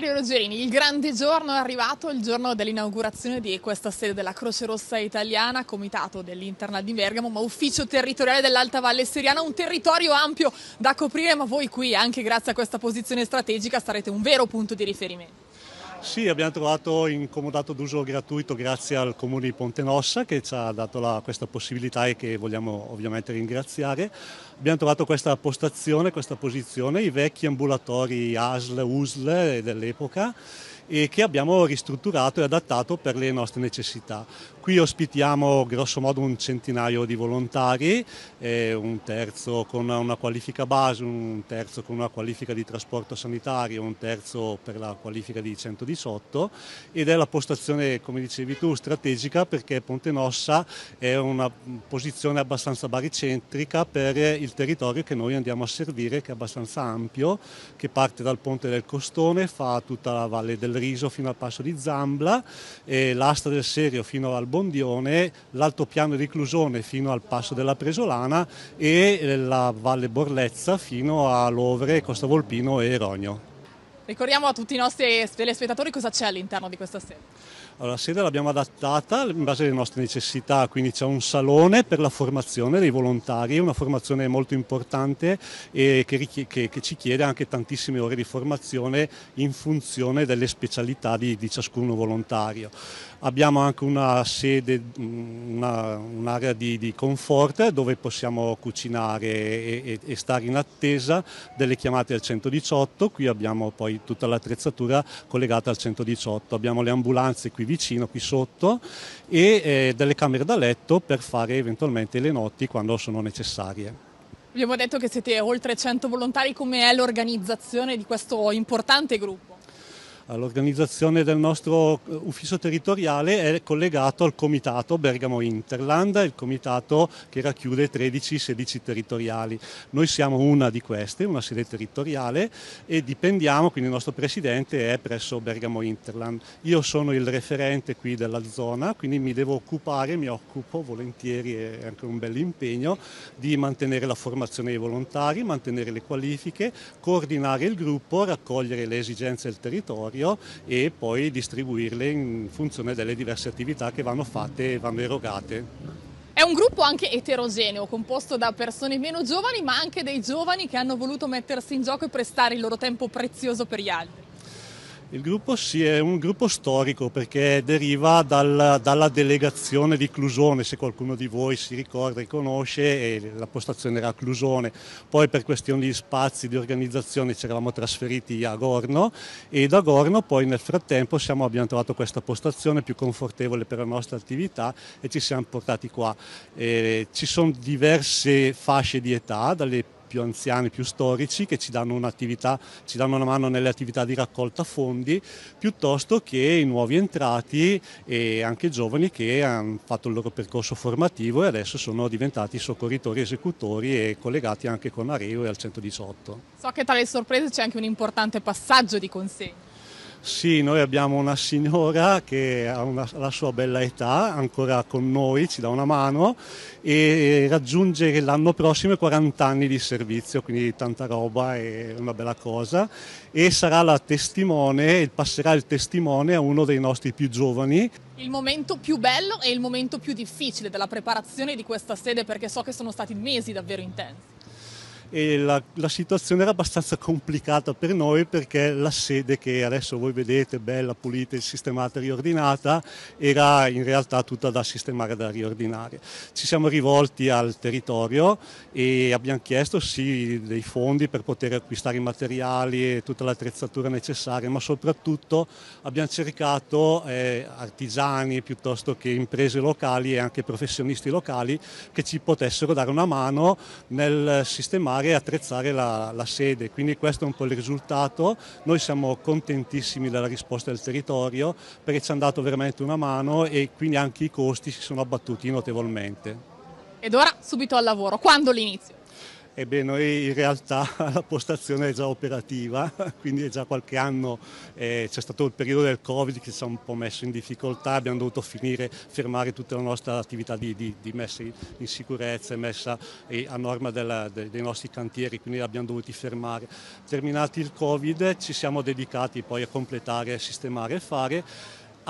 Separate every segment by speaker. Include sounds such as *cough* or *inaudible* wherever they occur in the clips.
Speaker 1: Mario Rogerini, il grande giorno è arrivato, il giorno dell'inaugurazione di questa sede della Croce Rossa Italiana, comitato dell'Internal di Bergamo, ma ufficio territoriale dell'Alta Valle Seriana, un territorio ampio da coprire, ma voi qui, anche grazie a questa posizione strategica, sarete un vero punto di riferimento.
Speaker 2: Sì, abbiamo trovato in comodato d'uso gratuito grazie al comune di Pontenossa che ci ha dato la, questa possibilità e che vogliamo ovviamente ringraziare. Abbiamo trovato questa postazione, questa posizione, i vecchi ambulatori ASL, USL dell'epoca e che abbiamo ristrutturato e adattato per le nostre necessità. Qui ospitiamo grosso modo un centinaio di volontari, eh, un terzo con una qualifica base, un terzo con una qualifica di trasporto sanitario, un terzo per la qualifica di 118 ed è la postazione, come dicevi tu, strategica perché Ponte Nossa è una posizione abbastanza baricentrica per il territorio che noi andiamo a servire, che è abbastanza ampio, che parte dal Ponte del Costone, fa tutta la Valle del Riso fino al Passo di Zambla, e eh, l'asta del Serio fino al Bondione, l'altopiano di Clusone fino al passo della Presolana e la Valle Borlezza fino a Lovre, Costa Volpino e Rogno.
Speaker 1: Ricordiamo a tutti i nostri telespettatori cosa c'è all'interno di questa sede.
Speaker 2: Allora, la sede l'abbiamo adattata in base alle nostre necessità, quindi c'è un salone per la formazione dei volontari, una formazione molto importante e che, che, che ci chiede anche tantissime ore di formazione in funzione delle specialità di, di ciascuno volontario. Abbiamo anche una sede, mm, una, un'area di, di, comfort dove possiamo cucinare e, e, e, stare in attesa delle chiamate al 118. Qui abbiamo poi tutta l'attrezzatura collegata al 118. Abbiamo le ambulanze qui vicino, qui sotto e eh, delle camere da letto per fare eventualmente le notti quando sono necessarie.
Speaker 1: Abbiamo detto che siete oltre 100 volontari, come è l'organizzazione di questo importante gruppo?
Speaker 2: L'organizzazione del nostro eh, ufficio territoriale è collegato al comitato Bergamo Interland, il comitato che racchiude 13 16 territoriali. Noi siamo una di queste, una sede territoriale e dipendiamo, quindi il nostro presidente è presso Bergamo Interland. Io sono il referente qui della zona, quindi mi devo occupare, mi occupo volentieri, è anche un bel impegno, di mantenere la formazione dei volontari, mantenere le qualifiche, coordinare il gruppo, raccogliere le esigenze del territorio proprio e poi distribuirle in funzione delle diverse attività che vanno fatte e vanno erogate.
Speaker 1: È un gruppo anche eterogeneo, composto da persone meno giovani, ma anche dei giovani che hanno voluto mettersi in gioco e prestare il loro tempo prezioso per gli altri.
Speaker 2: Il gruppo sì, è un gruppo storico perché deriva dal, dalla delegazione di Clusone, se qualcuno di voi si ricorda e conosce, la postazione era a Clusone. Poi per questioni di spazi, di organizzazione ci eravamo trasferiti a Gorno e da Gorno poi nel frattempo siamo, abbiamo trovato questa postazione più confortevole per la nostra attività e ci siamo portati qua. Eh, ci sono diverse fasce di età, dalle più anziani, più storici, che ci danno, ci danno una mano nelle attività di raccolta fondi, piuttosto che i nuovi entrati e anche giovani che hanno fatto il loro percorso formativo e adesso sono diventati soccorritori esecutori e collegati anche con Areo e al 118.
Speaker 1: So che tra le sorprese c'è anche un importante passaggio di consegne.
Speaker 2: Sì, noi abbiamo una signora che ha una, la sua bella età, ancora con noi, ci dà una mano e raggiunge l'anno prossimo i 40 anni di servizio, quindi tanta roba e una bella cosa e sarà la testimone, passerà il testimone a uno dei nostri più giovani.
Speaker 1: Il momento più bello e il momento più difficile della preparazione di questa sede perché so che sono stati mesi davvero intensi
Speaker 2: e la, la, situazione era abbastanza complicata per noi perché la sede che adesso voi vedete bella, pulita, sistemata e riordinata era in realtà tutta da sistemare e da riordinare. Ci siamo rivolti al territorio e abbiamo chiesto sì dei fondi per poter acquistare i materiali e tutta l'attrezzatura necessaria, ma soprattutto abbiamo cercato eh, artigiani piuttosto che imprese locali e anche professionisti locali che ci potessero dare una mano nel sistemare ristrutturare e attrezzare la, la, sede, quindi questo è un po' il risultato, noi siamo contentissimi della risposta del territorio perché ci hanno dato veramente una mano e quindi anche i costi si sono abbattuti notevolmente.
Speaker 1: Ed ora subito al lavoro, quando l'inizio?
Speaker 2: Ebbene, noi in realtà *laughs* la postazione è già operativa, *laughs* quindi è già qualche anno eh, c'è stato il periodo del Covid che ci ha un po' messo in difficoltà, abbiamo dovuto finire, fermare tutta la nostra attività di, di, di messa in sicurezza e messa a norma della, de, dei nostri cantieri, quindi l'abbiamo dovuti fermare. Terminati il Covid ci siamo dedicati poi a completare, a sistemare e fare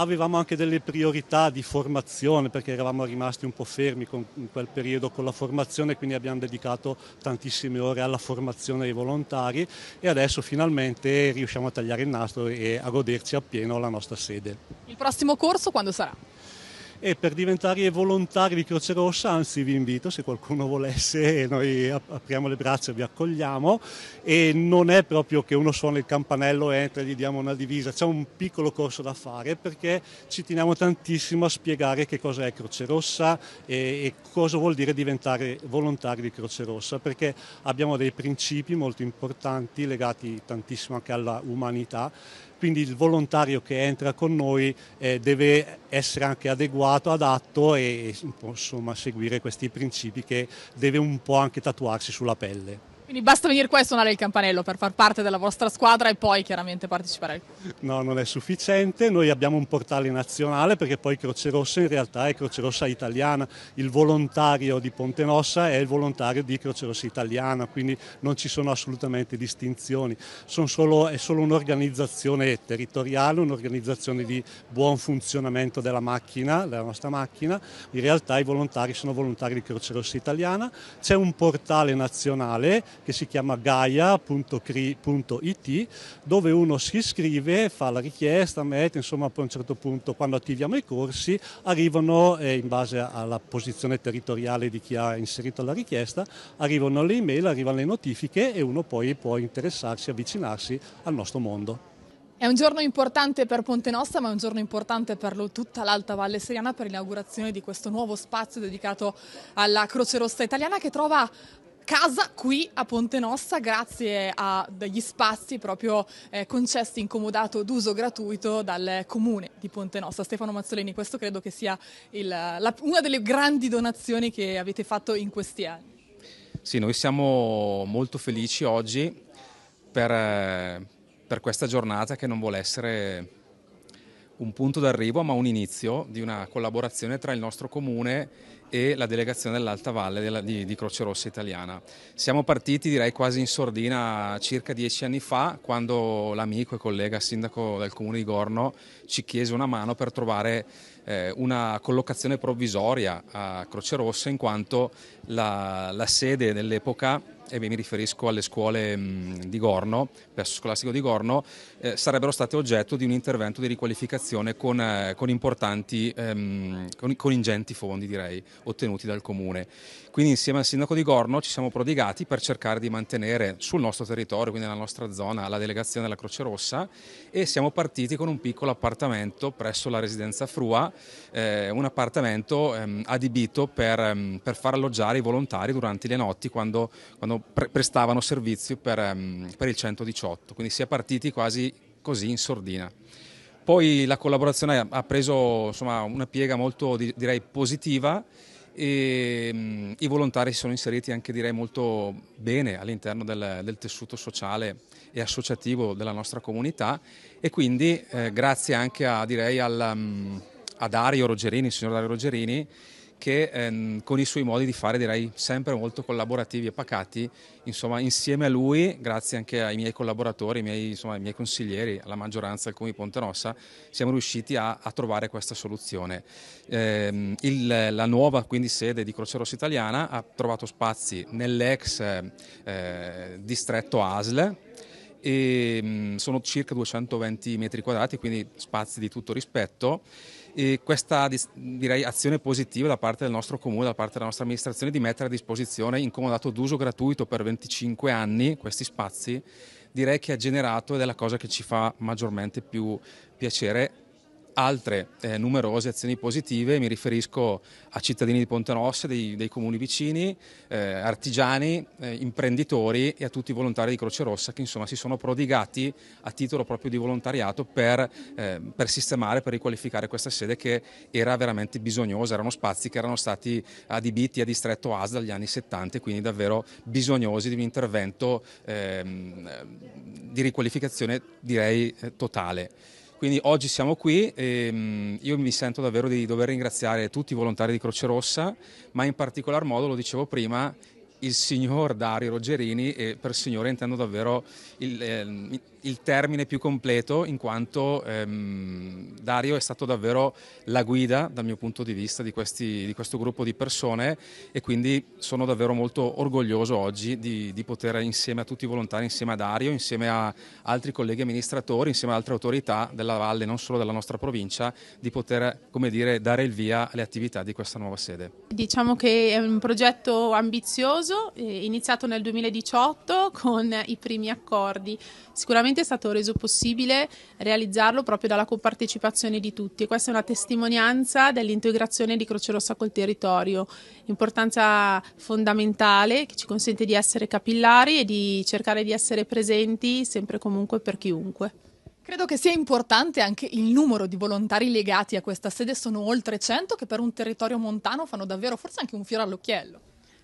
Speaker 2: avevamo anche delle priorità di formazione perché eravamo rimasti un po' fermi con, in quel periodo con la formazione, quindi abbiamo dedicato tantissime ore alla formazione dei volontari e adesso finalmente riusciamo a tagliare il nastro e a goderci appieno la nostra sede.
Speaker 1: Il prossimo corso quando sarà?
Speaker 2: e per diventare volontari di Croce Rossa, anzi vi invito se qualcuno volesse, *laughs* noi apriamo le braccia, e vi accogliamo e non è proprio che uno suona il campanello, entra e gli diamo una divisa, c'è un piccolo corso da fare perché ci teniamo tantissimo a spiegare che cosa è Croce Rossa e, e cosa vuol dire diventare volontari di Croce Rossa, perché abbiamo dei principi molto importanti legati tantissimo anche alla umanità quindi il volontario che entra con noi eh, deve essere anche adeguato, adatto e insomma, seguire questi principi che deve un po' anche tatuarsi sulla pelle.
Speaker 1: Quindi basta venire qua e suonare il campanello per far parte della vostra squadra e poi chiaramente partecipare.
Speaker 2: No, non è sufficiente, noi abbiamo un portale nazionale perché poi Croce Rossa in realtà è Croce Rossa italiana, il volontario di Ponte Nossa è il volontario di Croce Rossa italiana, quindi non ci sono assolutamente distinzioni, solo, è solo un'organizzazione territoriale, un'organizzazione di buon funzionamento della macchina, della nostra macchina, in realtà i volontari sono volontari di Croce Rossa italiana, c'è un portale nazionale che si chiama gaia.cri.it dove uno si iscrive, fa la richiesta, mette, insomma poi a un certo punto quando attiviamo i corsi arrivano eh, in base alla posizione territoriale di chi ha inserito la richiesta, arrivano le email, arrivano le notifiche e uno poi può interessarsi, avvicinarsi al nostro mondo.
Speaker 1: È un giorno importante per Ponte Nostra, ma è un giorno importante per tutta l'Alta Valle Seriana per l'inaugurazione di questo nuovo spazio dedicato alla Croce Rossa Italiana che trova casa qui a Ponte Nossa grazie agli spazi proprio eh, concessi comodato d'uso gratuito dal comune di Ponte Nossa. Stefano Mazzolini, questo credo che sia il, la, una delle grandi donazioni che avete fatto in questi anni.
Speaker 3: Sì, noi siamo molto felici oggi per, per questa giornata che non vuole essere un punto d'arrivo ma un inizio di una collaborazione tra il nostro comune e la delegazione dell'Alta Valle della, di, di, Croce Rossa Italiana. Siamo partiti direi quasi in sordina circa dieci anni fa quando l'amico e collega sindaco del comune di Gorno ci chiese una mano per trovare eh, una collocazione provvisoria a Croce Rossa in quanto la, la sede dell'epoca e mi riferisco alle scuole mm, di Gorno, verso scolastico di Gorno, eh, sarebbero state oggetto di un intervento di riqualificazione con, eh, con importanti, ehm, con, con ingenti fondi direi, ottenuti dal comune. Quindi insieme al sindaco di Gorno ci siamo prodigati per cercare di mantenere sul nostro territorio, quindi nella nostra zona, la delegazione della Croce Rossa e siamo partiti con un piccolo appartamento presso la residenza Frua, eh, un appartamento ehm, adibito per, ehm, per, far alloggiare i volontari durante le notti quando, quando pre prestavano servizio per, ehm, per il 118. Quindi si è partiti quasi così in sordina. Poi la collaborazione ha preso insomma, una piega molto direi positiva e mh, mm, i volontari si sono inseriti anche direi molto bene all'interno del, del, tessuto sociale e associativo della nostra comunità e quindi eh, grazie anche a, direi, al, mh, mm, a Dario Rogerini, il signor Dario Rogerini, che ehm, con i suoi modi di fare direi sempre molto collaborativi e pacati, insomma insieme a lui, grazie anche ai miei collaboratori, ai miei, insomma, ai miei consiglieri, alla maggioranza del Comune di Ponte Nossa, siamo riusciti a, a trovare questa soluzione. Eh, il, la nuova quindi, sede di Croce Rossa Italiana ha trovato spazi nell'ex eh, eh distretto ASL, e mm, sono circa 220 metri quadrati, quindi spazi di tutto rispetto eh, questa direi, azione positiva da parte del nostro comune, da parte della nostra amministrazione di mettere a disposizione in comodato d'uso gratuito per 25 anni questi spazi direi che ha generato ed è la cosa che ci fa maggiormente più piacere altre eh, numerose azioni positive, mi riferisco a cittadini di Pontenosse, dei, dei comuni vicini, eh, artigiani, eh, imprenditori e a tutti i volontari di Croce Rossa che insomma si sono prodigati a titolo proprio di volontariato per, eh, per sistemare, per riqualificare questa sede che era veramente bisognosa, erano spazi che erano stati adibiti a distretto AS dagli anni 70 e quindi davvero bisognosi di un intervento ehm, di riqualificazione direi eh, totale. Quindi oggi siamo qui e ehm, io mi sento davvero di dover ringraziare tutti i volontari di Croce Rossa, ma in particolar modo, lo dicevo prima, il signor Dario Rogerini e per signore intendo davvero il, eh, il termine più completo in quanto ehm, Dario è stato davvero la guida dal mio punto di vista di, questi, di, questo gruppo di persone e quindi sono davvero molto orgoglioso oggi di, di poter insieme a tutti i volontari, insieme a Dario, insieme a altri colleghi amministratori, insieme ad altre autorità della valle, non solo della nostra provincia, di poter come dire, dare il via alle attività di questa nuova sede.
Speaker 4: Diciamo che è un progetto ambizioso, eh, iniziato nel 2018 con i primi accordi. Sicuramente sicuramente è stato reso possibile realizzarlo proprio dalla copartecipazione di tutti e questa è una testimonianza dell'integrazione di Croce Rossa col territorio, importanza fondamentale che ci consente di essere capillari e di cercare di essere presenti sempre e comunque per chiunque. Credo che sia importante anche il numero
Speaker 1: di volontari legati a questa sede, sono oltre 100 che per un territorio montano fanno davvero forse anche un
Speaker 4: fiore all'occhiello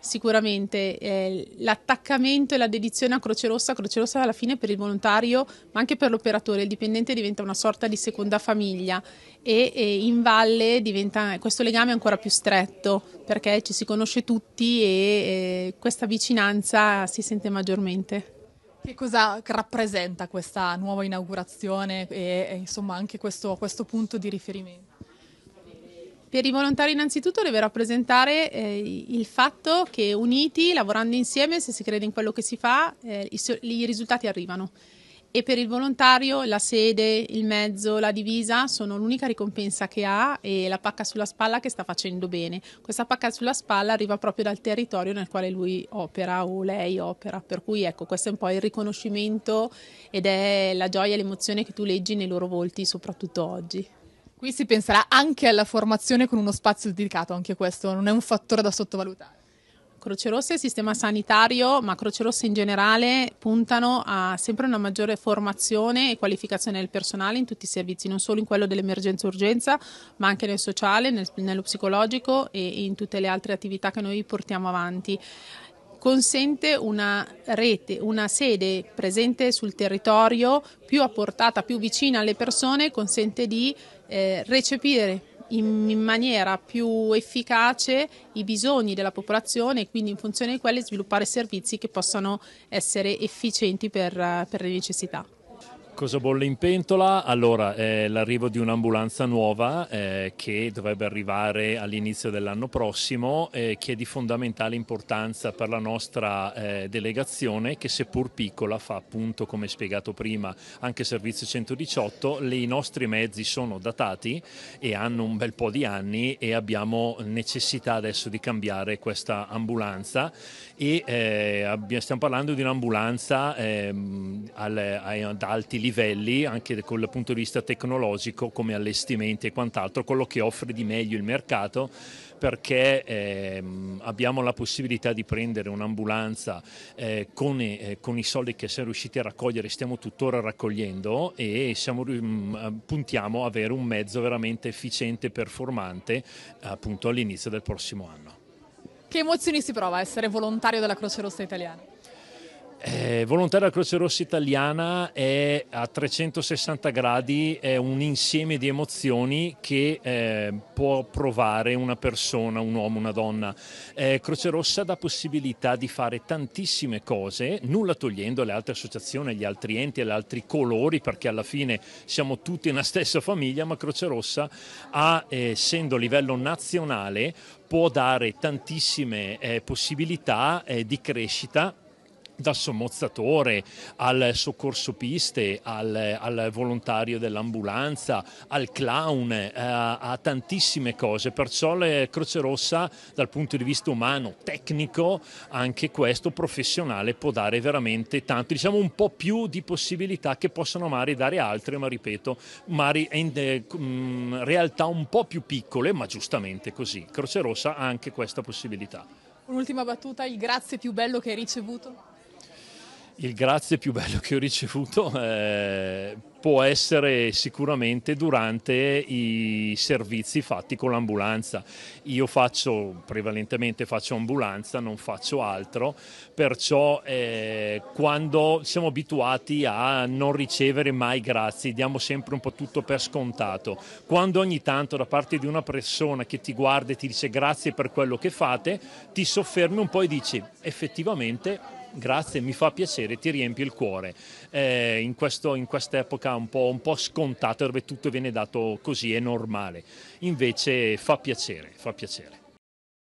Speaker 4: sicuramente eh, l'attaccamento e la dedizione a Croce Rossa, Croce Rossa alla fine per il volontario ma anche per l'operatore, il dipendente diventa una sorta di seconda famiglia e, e in valle diventa, questo legame è ancora più stretto perché ci si conosce tutti e, e questa vicinanza si sente maggiormente.
Speaker 1: Che cosa rappresenta questa nuova inaugurazione e, e insomma anche questo, questo punto di riferimento?
Speaker 4: Per i volontari innanzitutto deve rappresentare eh, il fatto che uniti, lavorando insieme, se si crede in quello che si fa, eh, i, i risultati arrivano. E per il volontario la sede, il mezzo, la divisa sono l'unica ricompensa che ha e la pacca sulla spalla che sta facendo bene. Questa pacca sulla spalla arriva proprio dal territorio nel quale lui opera o lei opera, per cui ecco questo è un po' il riconoscimento ed è la gioia e l'emozione che tu leggi nei loro volti, soprattutto oggi. Qui si penserà anche alla formazione con uno spazio dedicato, anche questo non è un fattore da sottovalutare. Croce Rossa e il sistema sanitario, ma Croce Rossa in generale, puntano a sempre una maggiore formazione e qualificazione del personale in tutti i servizi, non solo in quello dell'emergenza-urgenza, ma anche nel sociale, nel, nello psicologico e in tutte le altre attività che noi portiamo avanti consente una rete, una sede presente sul territorio più a portata, più vicina alle persone, consente di eh, recepire in, in, maniera più efficace i bisogni della popolazione e quindi in funzione di quelli sviluppare servizi che possano essere efficienti per, per le necessità.
Speaker 5: Cosa bolle in pentola? Allora, eh, l'arrivo di un'ambulanza nuova eh, che dovrebbe arrivare all'inizio dell'anno prossimo, eh, che è di fondamentale importanza per la nostra eh, delegazione, che seppur piccola fa appunto, come spiegato prima, anche servizio 118. I nostri mezzi sono datati e hanno un bel po' di anni e abbiamo necessità adesso di cambiare questa ambulanza e eh, stiamo parlando di un'ambulanza ehm, ad alti livelli livelli anche dal punto di vista tecnologico come allestimenti e quant'altro, quello che offre di meglio il mercato perché ehm, abbiamo la possibilità di prendere un'ambulanza eh, con, eh, con, i soldi che siamo riusciti a raccogliere, stiamo tuttora raccogliendo e siamo, mm, eh, puntiamo ad avere un mezzo veramente efficiente e performante appunto all'inizio del prossimo anno.
Speaker 1: Che emozioni si prova a essere volontario della Croce Rossa Italiana?
Speaker 5: Eh, Volontà della Croce Rossa Italiana è a 360 gradi è un insieme di emozioni che eh, può provare una persona, un uomo, una donna. Eh, Croce Rossa dà possibilità di fare tantissime cose, nulla togliendo alle altre associazioni, agli altri enti, agli altri colori, perché alla fine siamo tutti una stessa famiglia, ma Croce Rossa ha, eh, essendo a livello nazionale, può dare tantissime eh, possibilità eh, di crescita dal sommozzatore al soccorso piste, al, al volontario dell'ambulanza, al clown, eh, a tantissime cose. Perciò la Croce Rossa dal punto di vista umano, tecnico, anche questo professionale può dare veramente tanto, diciamo un po' più di possibilità che possono magari dare altre, ma ripeto, magari in, eh, mm, realtà un po' più piccole, ma giustamente così. Croce Rossa ha anche questa possibilità.
Speaker 1: Un'ultima battuta, il grazie più bello che hai ricevuto?
Speaker 5: il grazie più bello che ho ricevuto eh, può essere sicuramente durante i servizi fatti con l'ambulanza. Io faccio prevalentemente faccio ambulanza, non faccio altro, perciò eh, quando siamo abituati a non ricevere mai grazie, diamo sempre un po' tutto per scontato. Quando ogni tanto da parte di una persona che ti guarda e ti dice grazie per quello che fate, ti soffermi un po' e dici effettivamente Grazie, mi fa piacere, ti riempie il cuore. Eh, in, quest'epoca un, un po', scontata dove tutto viene dato così, è normale. Invece fa piacere, fa piacere.